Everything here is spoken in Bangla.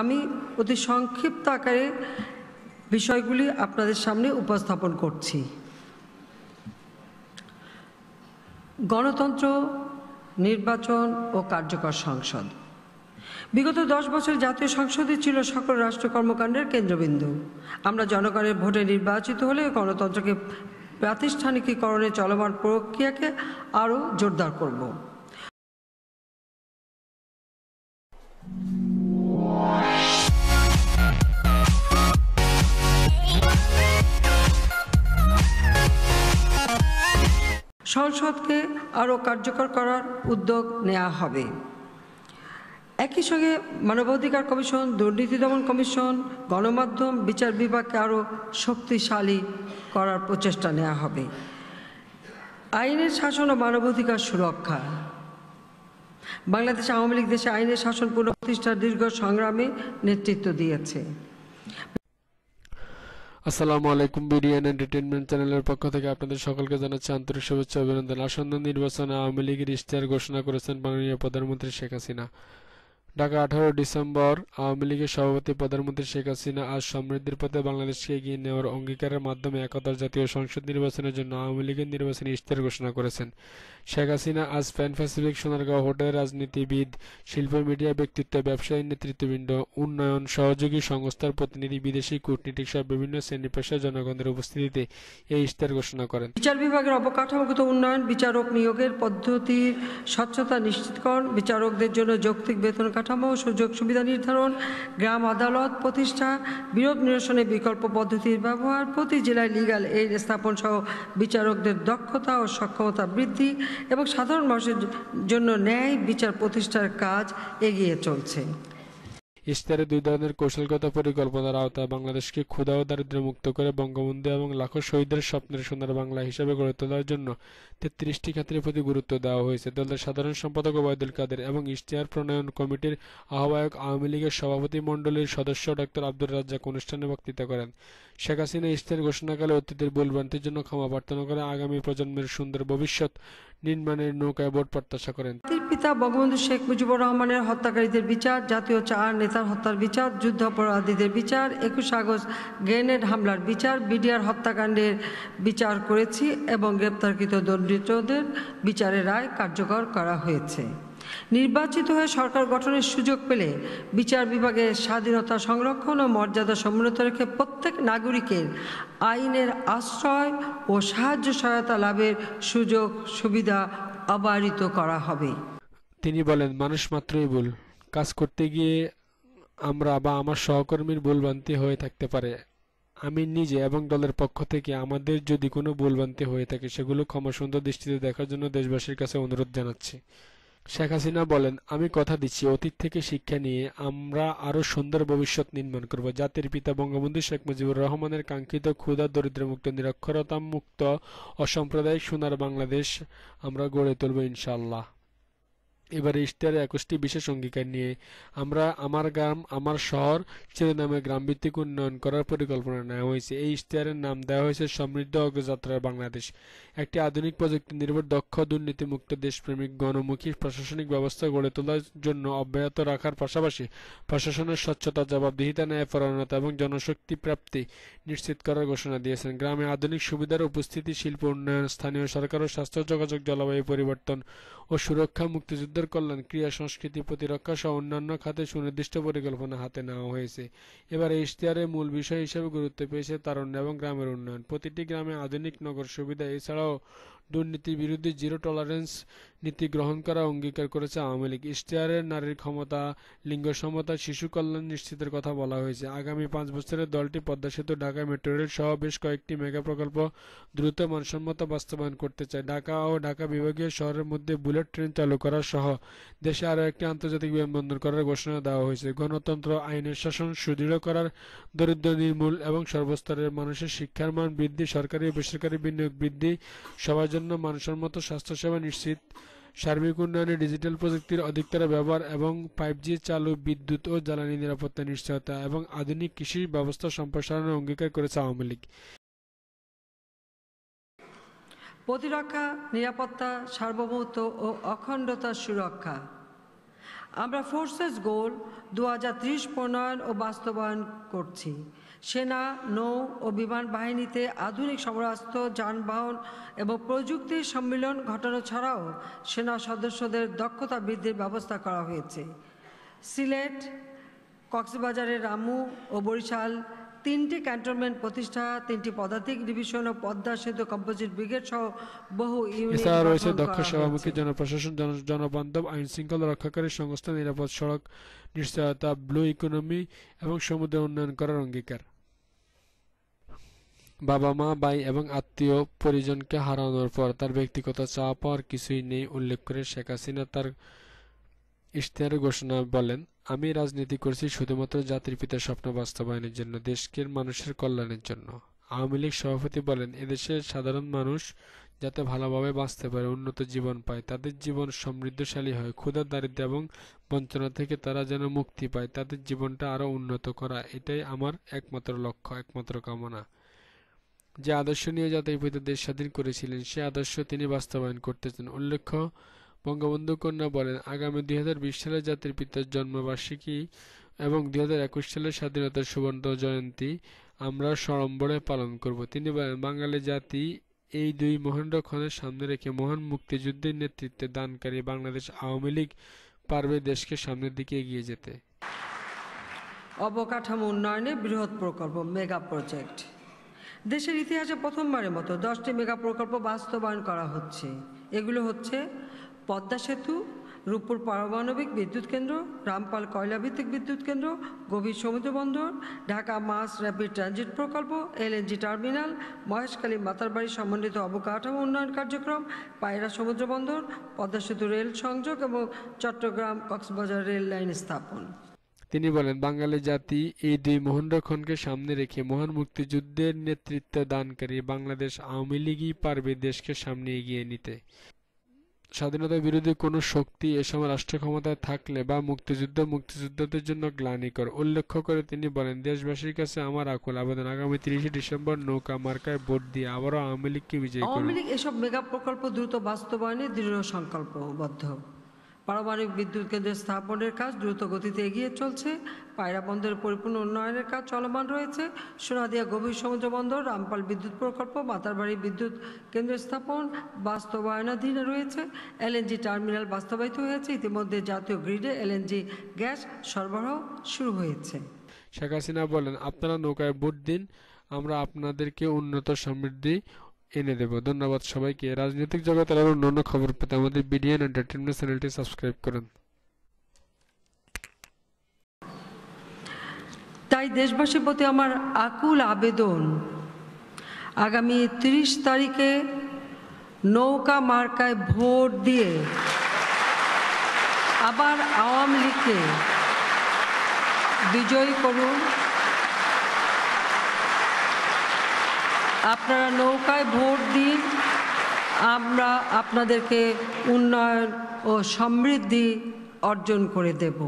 আমি অতি সংক্ষিপ্ত আকারে বিষয়গুলি আপনাদের সামনে উপস্থাপন করছি গণতন্ত্র নির্বাচন ও কার্যকর সংসদ বিগত দশ বছর জাতীয় সংসদে ছিল সকল রাষ্ট্র কর্মকাণ্ডের কেন্দ্রবিন্দু আমরা জনগণের ভোটে নির্বাচিত হলে গণতন্ত্রকে প্রাতিষ্ঠানিকীকরণে চলমান প্রক্রিয়াকে আরও জোরদার করব সংসদকে আরও কার্যকর করার উদ্যোগ নেওয়া হবে একই সঙ্গে মানবাধিকার কমিশন দুর্নীতি দমন কমিশন গণমাধ্যম বিচার বিভাগকে আরও শক্তিশালী করার প্রচেষ্টা নেওয়া হবে আইনের শাসন ও মানবাধিকার সুরক্ষা বাংলাদেশ আওয়ামী লীগ দেশে আইনের শাসন পুনঃপ্রতিষ্ঠার দীর্ঘ সংগ্রামে নেতৃত্ব দিয়েছে আসসালামু আলাইকুম বিডিএন এন্টারটেনমেন্ট চ্যানেলের পক্ষ থেকে আপনাদের সকলকে জানাচ্ছি আন্তরিক শুভেচ্ছা অভিনন্দন আসন্ন নির্বাচনে আওয়ামী লীগের ইশতেহার ঘোষণা করেছেন মাননীয় প্রধানমন্ত্রী শেখ হাসিনা ঢাকা আঠারো ডিসেম্বর আওয়ামী লীগের সভাপতি প্রধানমন্ত্রী শেখ হাসিনা আজ সমৃদ্ধির পথে বাংলাদেশকে এগিয়ে নেওয়ার অঙ্গীকারের মাধ্যমে একাদশ জাতীয় সংসদ নির্বাচনের জন্য আওয়ামী লীগের নির্বাচনী ইশতেহার ঘোষণা করেছেন শেখ হাসিনা আজ প্যান প্যাসিফিক সোনারগাঁও হোটেল রাজনীতিবিদ শিল্প মিডিয়া ব্যক্তিত্ব ব্যবসায়ী নেতৃত্ববৃন্দ উন্নয়ন সহযোগী সংস্থার প্রতিনিধি বিদেশি কূটনীতিক সহ বিভিন্ন শ্রেণী পেশার জনগণের উপস্থিতিতে এই ইশতেহার ঘোষণা করেন বিচার বিভাগের অবকাঠামোগত উন্নয়ন বিচারক নিয়োগের পদ্ধতির স্বচ্ছতা নিশ্চিতকরণ বিচারকদের জন্য যৌক্তিক বেতন পরিকাঠামো সুযোগ সুবিধা নির্ধারণ গ্রাম আদালত প্রতিষ্ঠা বিরোধ নিরসনে বিকল্প পদ্ধতির ব্যবহার প্রতি জেলায় লিগাল এইড স্থাপন সহ বিচারকদের দক্ষতা ও সক্ষমতা বৃদ্ধি এবং সাধারণ মানুষের জন্য ন্যায় বিচার প্রতিষ্ঠার কাজ এগিয়ে চলছে ইস্তারে দুই ধরনের কৌশলগত পরিকল্পনার আওতায় বাংলাদেশকে ক্ষুধা ও দারিদ্র্য মুক্ত করে বঙ্গবন্ধু এবং লাখো শহীদের স্বপ্নের সোনার বাংলা হিসাবে গড়ে তোলার জন্য তেত্রিশটি ক্ষেত্রের প্রতি গুরুত্ব দেওয়া হয়েছে দলের সাধারণ সম্পাদক ওবায়দুল কাদের এবং ইশতেহার প্রণয়ন কমিটির আহ্বায়ক আওয়ামী লীগের সভাপতি মণ্ডলীর সদস্য ডক্টর আব্দুর রাজ্জাক অনুষ্ঠানে বক্তৃতা করেন শেখ হাসিনা ইস্তের ঘোষণাকালে অতীতের ভুলভ্রান্তির জন্য ক্ষমা প্রার্থনা করে আগামী প্রজন্মের সুন্দর ভবিষ্যৎ নির্মাণের নৌকায় বোর্ড প্রত্যাশা করেন পিতা বঙ্গবন্ধু শেখ মুজিবুর রহমানের হত্যাকারীদের বিচার জাতীয় চার নেতার হত্যার বিচার যুদ্ধাপরাধীদের বিচার একুশ আগস্ট গ্রেনেড হামলার বিচার বিডিআর হত্যাকাণ্ডের বিচার করেছি এবং গ্রেপ্তারকৃত দণ্ডিতদের বিচারের রায় কার্যকর করা হয়েছে নির্বাচিত হয়ে সরকার গঠনের সুযোগ পেলে বিচার বিভাগের স্বাধীনতা সংরক্ষণ ও মর্যাদা সমুন্নত রেখে প্রত্যেক নাগরিকের আইনের আশ্রয় ও সাহায্য সহায়তা লাভের সুযোগ সুবিধা আবারিত করা হবে তিনি বলেন মানুষ মাত্রই ভুল কাজ করতে গিয়ে আমরা বা আমার সহকর্মীর ভুলভ্রান্তি হয়ে থাকতে পারে আমি নিজে এবং দলের পক্ষ থেকে আমাদের যদি কোনো ভুলভ্রান্তি হয়ে থাকে সেগুলো ক্ষমা সুন্দর দৃষ্টিতে দেখার জন্য দেশবাসীর কাছে অনুরোধ জানাচ্ছি শেখ হাসিনা বলেন আমি কথা দিচ্ছি অতীত থেকে শিক্ষা নিয়ে আমরা আরও সুন্দর ভবিষ্যৎ নির্মাণ করব জাতির পিতা বঙ্গবন্ধু শেখ মুজিবুর রহমানের কাঙ্ক্ষিত ক্ষুধা দরিদ্রমুক্ত নিরক্ষরতা মুক্ত অসাম্প্রদায়িক সোনার বাংলাদেশ আমরা গড়ে তুলব ইনশাল্লাহ এবার ইস্টারে একুশটি বিশেষ অঙ্গীকার নিয়ে আমরা আমার গ্রাম আমার শহর ছেলে নামে গ্রামভিত্তিক উন্নয়ন করার পরিকল্পনা নেওয়া হয়েছে এই ইশতেহারের নাম দেওয়া হয়েছে সমৃদ্ধ অগ্রযাত্রার বাংলাদেশ একটি আধুনিক প্রযুক্তি নির্ভর দক্ষ দুর্নীতিমুক্ত দেশপ্রেমিক গণমুখী প্রশাসনিক ব্যবস্থা গড়ে তোলার জন্য অব্যাহত রাখার পাশাপাশি প্রশাসনের স্বচ্ছতা জবাবদিহিতা ন্যায় পরায়ণতা এবং জনশক্তি প্রাপ্তি নিশ্চিত করার ঘোষণা দিয়েছেন গ্রামে আধুনিক সুবিধার উপস্থিতি শিল্প উন্নয়ন স্থানীয় সরকার ও স্বাস্থ্য যোগাযোগ জলবায়ু পরিবর্তন ও সুরক্ষা মুক্তিযুদ্ধ শিশুদের কল্যাণ ক্রিয়া সংস্কৃতি প্রতিরক্ষা সহ অন্যান্য খাতে সুনির্দিষ্ট পরিকল্পনা হাতে নেওয়া হয়েছে এবার ইশতেহারে মূল বিষয় হিসেবে গুরুত্ব পেয়েছে তারুণ্য এবং গ্রামের উন্নয়ন প্রতিটি গ্রামে আধুনিক নগর সুবিধা এছাড়াও দুর্নীতির বিরুদ্ধে জিরো টলারেন্স নীতি গ্রহণ করা অঙ্গীকার করেছে আওয়ামী লীগ ইশতেহারের নারীর ক্ষমতা লিঙ্গ সমতা শিশু কল্যাণ নিশ্চিতের কথা বলা হয়েছে আগামী পাঁচ বছরের দলটি পদ্মা সেতু ঢাকা মেট্রো রেল সহ বেশ কয়েকটি মেগা প্রকল্প দ্রুত মানসম্মত বাস্তবায়ন করতে চায় ঢাকা ও ঢাকা বিভাগীয় শহরের মধ্যে বুলেট ট্রেন চালু করা সহ দেশে আরও একটি আন্তর্জাতিক বিমানবন্দর করার ঘোষণা দেওয়া হয়েছে গণতন্ত্র আইনের শাসন সুদৃঢ় করার দরিদ্র নির্মূল এবং সর্বস্তরের মানুষের শিক্ষার মান বৃদ্ধি সরকারি বেসরকারি বিনিয়োগ বৃদ্ধি সবার জন্য মানসম্মত স্বাস্থ্যসেবা নিশ্চিত সার্বিক উন্নয়নে ডিজিটাল প্রযুক্তির অধিকতর ব্যবহার এবং ফাইভ জি চালু বিদ্যুৎ ও জ্বালানি নিরাপত্তা নিশ্চয়তা এবং আধুনিক কৃষি ব্যবস্থা সম্প্রসারণের অঙ্গীকার করেছে আওয়ামী লীগ প্রতিরক্ষা নিরাপত্তা সার্বভৌমত্ব ও অখণ্ডতার সুরক্ষা আমরা ফোর্সেস গোল দু প্রণয়ন ও বাস্তবায়ন করছি সেনা নৌ ও বিমান বাহিনীতে আধুনিক সমরাস্ত্র যানবাহন এবং প্রযুক্তির সম্মিলন ঘটানো ছাড়াও সেনা সদস্যদের দক্ষতা বৃদ্ধির ব্যবস্থা করা হয়েছে সিলেট কক্সবাজারের রামু ও বরিশাল তিনটি ক্যান্টনমেন্ট প্রতিষ্ঠা তিনটি পদাতিক ডিভিশন ও পদ্মা সেতু কম্পোজিট ব্রিগেড সহ বহু এছাড়া রয়েছে দক্ষ সভামুখী জনপ্রশাসন জনবান্ধব আইন শৃঙ্খলা রক্ষাকারী সংস্থা নিরাপদ সড়ক নিশ্চয়তা ব্লু ইকোনমি এবং সমুদ্রে উন্নয়ন করার অঙ্গীকার বাবা মা ভাই এবং আত্মীয় পরিজনকে হারানোর পর তার ব্যক্তিগত চাপ আর কিছুই নেই উল্লেখ করে শেখ হাসিনা তার ইশতেহার ঘোষণা বলেন আমি রাজনীতি করছি শুধুমাত্র জাতির পিতার স্বপ্ন বাস্তবায়নের জন্য দেশকের মানুষের কল্যাণের জন্য আওয়ামী লীগ সভাপতি বলেন এদেশের সাধারণ মানুষ যাতে ভালোভাবে বাঁচতে পারে উন্নত জীবন পায় তাদের জীবন সমৃদ্ধশালী হয় ক্ষুধার দারিদ্র এবং বঞ্চনা থেকে তারা যেন মুক্তি পায় তাদের জীবনটা আরও উন্নত করা এটাই আমার একমাত্র লক্ষ্য একমাত্র কামনা যে আদর্শ নিয়ে জাতির দেশ স্বাধীন করেছিলেন সে আদর্শ তিনি বাস্তবায়ন করতেছেন উল্লেখ্য বঙ্গবন্ধু কন্যা বলেন আগামী দুই সালে জাতির পিতার জন্মবার্ষিকী এবং দুই সালের স্বাধীনতার সুবর্ণ জয়ন্তী আমরা সড়ম্বরে পালন করব তিনি বলেন বাঙালি জাতি এই দুই মহান রক্ষণের সামনে রেখে মহান মুক্তিযুদ্ধের নেতৃত্বে দানকারী বাংলাদেশ আওয়ামী লীগ পারবে দেশকে সামনের দিকে এগিয়ে যেতে অবকাঠামো উন্নয়নে বৃহৎ প্রকল্প মেগা প্রজেক্ট দেশের ইতিহাসে প্রথমবারের মতো দশটি মেগা প্রকল্প বাস্তবায়ন করা হচ্ছে এগুলো হচ্ছে পদ্মা সেতু রূপপুর পারমাণবিক বিদ্যুৎ কেন্দ্র রামপাল কয়লাভিত্তিক বিদ্যুৎ কেন্দ্র গভীর সমুদ্র বন্দর ঢাকা মাস র্যাপিড ট্রানজিট প্রকল্প এলএনজি টার্মিনাল মহেশখালী মাতারবাড়ি সমন্বিত অবকাঠামো উন্নয়ন কার্যক্রম পায়রা সমুদ্র বন্দর পদ্মা সেতু রেল সংযোগ এবং চট্টগ্রাম কক্সবাজার রেল লাইন স্থাপন তিনি বলেন বাঙালি জাতি এই দুই রক্ষণকে সামনে রেখে মহান মুক্তিযুদ্ধের নেতৃত্ব দানকারী বাংলাদেশ আওয়ামী লীগই পারবে দেশকে সামনে এগিয়ে নিতে স্বাধীনতা বিরোধী কোন শক্তি এ সময় রাষ্ট্র ক্ষমতায় থাকলে বা মুক্তিযুদ্ধ মুক্তিযুদ্ধদের জন্য গ্লানিকর উল্লেখ করে তিনি বলেন দেশবাসীর কাছে আমার আকুল আবেদন আগামী তিরিশে ডিসেম্বর নৌকা মার্কায় ভোট দিয়ে আবারও আওয়ামী লীগকে বিজয়ী আওয়ামী লীগ এসব মেগা প্রকল্প দ্রুত বাস্তবায়নে দৃঢ় সংকল্পবদ্ধ পারমাণবিক বিদ্যুৎ কেন্দ্রের স্থাপনের কাজ দ্রুত গতিতে এগিয়ে চলছে পায়রা বন্দরের পরিপূর্ণ উন্নয়নের কাজ চলমান রয়েছে সোনাদিয়া গভীর সমুদ্র বন্দর রামপাল বিদ্যুৎ প্রকল্প মাতারবাড়ি বিদ্যুৎ কেন্দ্র স্থাপন বাস্তবায়নাধীন রয়েছে এলএনজি টার্মিনাল বাস্তবায়িত হয়েছে ইতিমধ্যে জাতীয় গ্রিডে এলএনজি গ্যাস সরবরাহ শুরু হয়েছে শেখ হাসিনা বলেন আপনারা নৌকায় ভোট দিন আমরা আপনাদেরকে উন্নত সমৃদ্ধি এনে দেব ধন্যবাদ সবাইকে রাজনৈতিক জগতের আরও অন্যান্য খবর পেতে আমাদের বিডিএন এন্টারটেনমেন্ট চ্যানেলটি সাবস্ক্রাইব করুন তাই দেশবাসীর প্রতি আমার আকুল আবেদন আগামী ৩০ তারিখে নৌকা মার্কায় ভোট দিয়ে আবার আওয়ামী লীগকে বিজয়ী করুন আপনারা নৌকায় ভোট দিন আমরা আপনাদেরকে উন্নয়ন ও সমৃদ্ধি অর্জন করে দেব